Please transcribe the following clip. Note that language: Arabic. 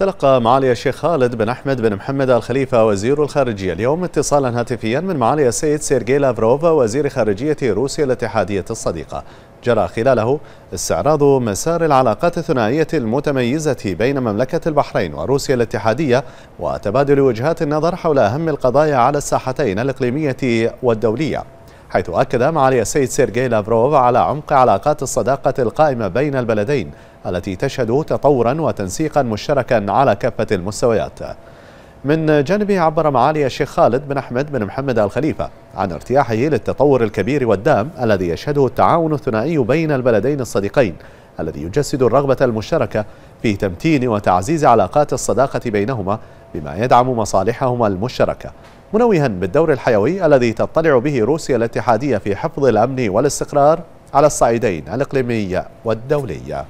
تلقى معالي الشيخ خالد بن أحمد بن محمد الخليفة وزير الخارجية اليوم اتصالا هاتفيا من معالي السيد سيرجي لافروف وزير خارجية روسيا الاتحادية الصديقة جرى خلاله استعراض مسار العلاقات الثنائية المتميزة بين مملكة البحرين وروسيا الاتحادية وتبادل وجهات النظر حول أهم القضايا على الساحتين الإقليمية والدولية حيث أكد معالي السيد سيرجي لافروف على عمق علاقات الصداقة القائمة بين البلدين التي تشهد تطورا وتنسيقا مشتركا على كافة المستويات من جانبه عبر معالي الشيخ خالد بن أحمد بن محمد الخليفة عن ارتياحه للتطور الكبير والدام الذي يشهده التعاون الثنائي بين البلدين الصديقين الذي يجسد الرغبة المشتركة في تمتين وتعزيز علاقات الصداقة بينهما بما يدعم مصالحهما المشتركة منوها بالدور الحيوي الذي تطلع به روسيا الاتحادية في حفظ الأمن والاستقرار على الصعيدين الإقليمي والدولي